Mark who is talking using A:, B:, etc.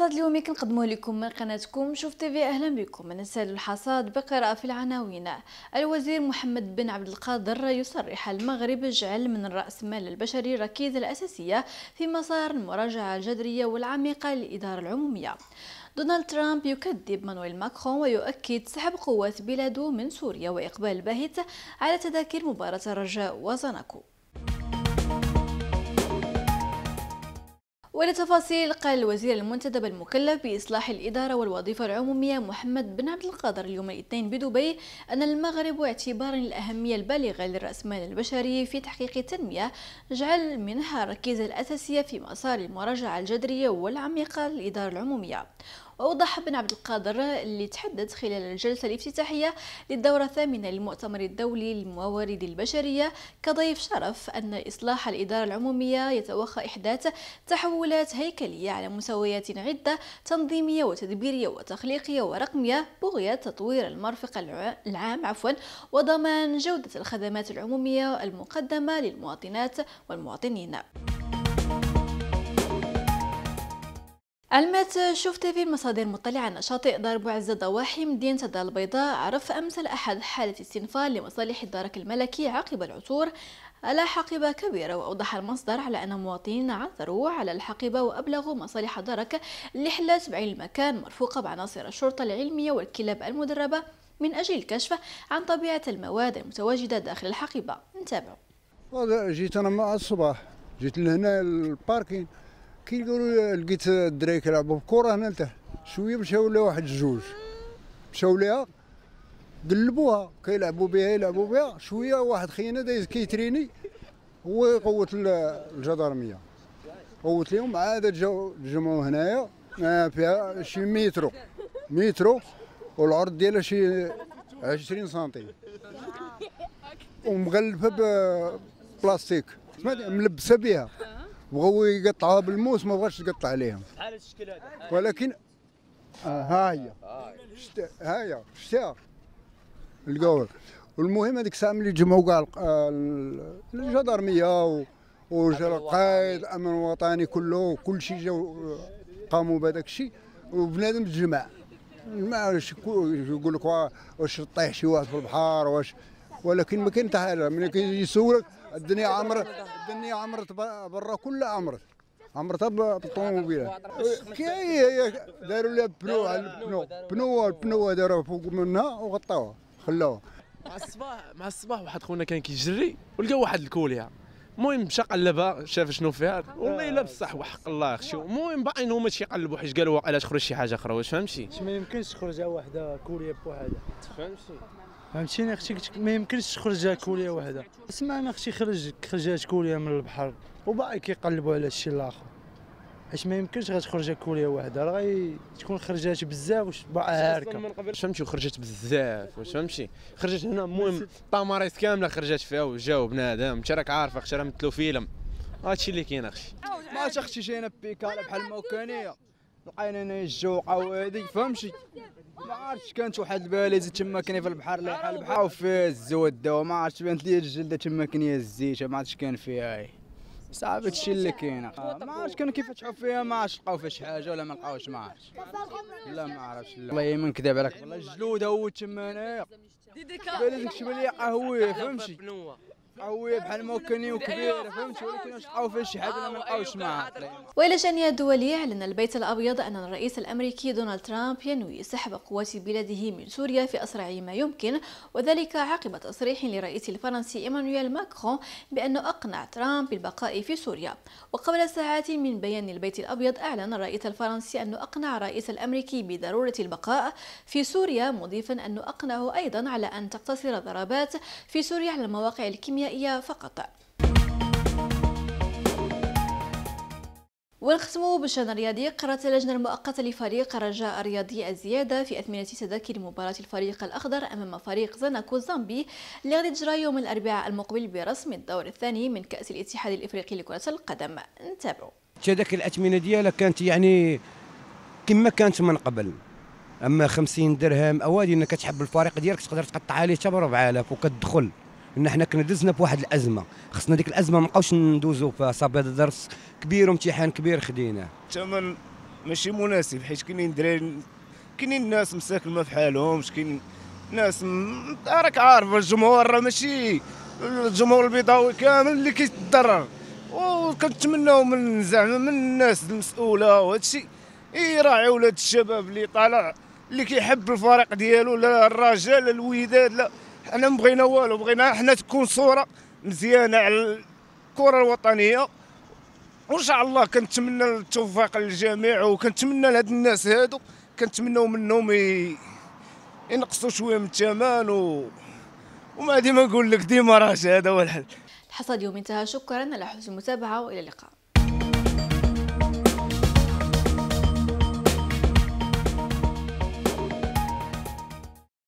A: الحصاد اليومي كنقدمه لكم من قناتكم شوف تيفي اهلا بكم نسال الحصاد بقراءه في العناوين الوزير محمد بن عبد القادر يصرح المغرب جعل من راس مال البشري الركيزه الاساسيه في مسار المراجعه الجذريه والعميقه للاداره العموميه دونالد ترامب يكذب مانويل ماكرون ويؤكد سحب قوات بلاده من سوريا واقبال باهت على تذاكر مباراه الرجاء وزنكو ولتفاصيل قال الوزير المنتدب المكلف بإصلاح الإدارة والوظيفة العمومية محمد بن عبد القادر اليوم الاثنين بدبي أن المغرب اعتبارا للأهمية البالغة للرأسمال البشري في تحقيق التنمية جعل منها الركيزة الأساسية في مسار المراجعة الجذرية والعميقة للإدارة العمومية وأوضح بن عبد القادر اللي تحدث خلال الجلسة الافتتاحية للدورة الثامنة للمؤتمر الدولي للموارد البشرية كضيف شرف أن إصلاح الإدارة العمومية يتوخى إحداث تحولات هيكلية على مستويات عدة تنظيمية وتدبيرية وتخليقية ورقمية بغية تطوير المرفق العام عفوا وضمان جودة الخدمات العمومية المقدمة للمواطنات والمواطنين علمت شوف تيفي مصادر مطلعة عن شاطئ دار بوعزة ضواحي مدينة الدار البيضاء عرف أمس الأحد حالة استنفار لمصالح الدرك الملكي عقب العثور على حقيبة كبيرة وأوضح المصدر على أن مواطنين عثروا على الحقيبة وأبلغوا مصالح الدرك لحلة بعين المكان مرفوقة بعناصر الشرطة العلمية والكلاب المدربة من أجل الكشف عن طبيعة المواد المتواجدة داخل الحقيبة نتابع
B: جيت أنا مع الصباح جيت لهنا الباركين كي يقولوا لقيت الدراري كيلعبوا بالكره هنا لتحت شويه مشاو لها واحد جوج مشاو لها قلبوها كيلعبوا بها يلعبوا بها شويه واحد خينا دايز كيتريني هو قوت الجدارميه قوت لهم عاد جاو جمعوا هنايا فيها شي مترو مترو والعرض ديالها شي 20 سنتي ومغلفه ببلاستيك ملبسه بها بغاو يقطعوها بالموس ما بغاش تقطع عليهم بحال الشكل هذا ولكن آه ها هي ها هي شتيها القول والمهم هذيك الساعه ملي جمعوا كاع آه، الجدرميه وجا القائد الامن الوطني كله كل شيء جاو آه، قاموا بهذاك الشيء وبنادم تجمع ما يقول لك واش طيح شي واحد في البحر واش ولكن ما كاين حتى حاجه ملي كيسولك يسولك الدنيا عمرت الدنيا عمرت برا كلها عمرت عمرتها بالطوموبيلات كي هي داروا لها بنو على البنو بنو البنو داروها فوق منها وغطاوها خلاوها مع الصباح مع الصباح واحد خونا كان كيجري ولقى واحد الكوليا يعني. المهم مشى قلبها شاف شنو فيها والله الا بصح وحق الله اخشي المهم باقي انهم ماشي قلبوا حيت قالوا علاش خرج شي حاجه اخرى واش فهمتي ما يمكنش تخرج وحده كوريا بوحدها فهمتي؟ فهمتيني اختي ما يمكنش تخرج كوليه وحده سمعنا اختي خرج خرجات كوليه من البحر وباقي كيقلبوا على الشيء الاخر اش ما يمكنش غتخرج كوليه وحده راه غي تكون خرجات بزاف واش باقا هاركه فهمتي وخرجت بزاف واش فهمتي خرجت هنا المهم طماريس كامله خرجت فيها وجاو بنادم انت راك عارف اختي راه مثلو فيلم هادشي اللي كاين اختي ما اختي جينا بيكاله بحال الموكانيه لقينا انا الجوقه قوادي فهمتي ما عرفتش كانت واحد الباليزه تما كان في البحر اللي حال البحر وفيها الزوده وما عرفتش بانت لي الجلده تما كان الزيت ما عرفتش كان فيها هي صعب هادشي اللي كاين ما عرفتش كانوا كيف فتحوا فيها ما عرفتش لقاو فيها شي حاجه ولا ما لقاوش ما عرفتش لا ما عرفتش والله ما نكذب عليك والله الجلود هو تما هنايا بالك شي بان لي قهوه فهمتي قوي بحال ممكن وكبير إيه، فهمتي ولكن واش عاو فيها شي حاجه ما نلقاوش أيوه، معها
A: والى جانية الدولية أعلن البيت الأبيض أن الرئيس الأمريكي دونالد ترامب ينوي سحب قوات بلاده من سوريا في أسرع ما يمكن وذلك عقب تصريح للرئيس الفرنسي إيمانويل ماكرون بأنه أقنع ترامب بالبقاء في سوريا وقبل ساعات من بيان البيت الأبيض أعلن الرئيس الفرنسي أنه أقنع الرئيس الأمريكي بضرورة البقاء في سوريا مضيفا أنه أقنعه أيضا على أن تقتصر الضربات في سوريا على المواقع الكيميائية الكيميائية فقط ونختم بالشان الرياضي قررت اللجنة المؤقتة لفريق رجاء الرياضي الزيادة في أثمنة تذاكر مباراة الفريق الأخضر أمام فريق زناكو زامبي اللي غادي تجرى يوم الأربعاء المقبل برسم الدور الثاني من كأس الاتحاد الإفريقي لكرة القدم نتابعوا
B: تذاكر الأثمنة ديالها كانت يعني كما كانت من قبل اما 50 درهم او هذه انك تحب الفريق ديالك تقدر تقطع عليه حتى ب 4000 وكتدخل ان احنا كنا دزنا بواحد الازمه خصنا ديك الازمه ما نبقاوش ندوزو فيها صافي هذا درس كبير وامتحان كبير خديناه الثمن ماشي مناسب حيت كاينين دراري كاينين ناس مساكن ما في حالهمش كاين ناس راك عارف الجمهور راه ماشي الجمهور البيضاوي كامل اللي كيتضرر وكنتمناو من زعما من الناس المسؤوله وهذا الشيء يراعي ولاد الشباب اللي طالع اللي كيحب الفريق ديالو لا الرجاء لا الوداد لا حنا ما بغينا والو بغينا حنا تكون صوره مزيانه على الكره الوطنيه وان شاء الله كنتمنى التوفيق للجميع وكنتمنى لهاد الناس هادو كنتمنوا منهم ينقصوا شويه من الثمن و... وما ديما نقول لك ديما راه هذا هو الحل
A: الحصاد اليوم انتهى شكرا على حسن المتابعه والى اللقاء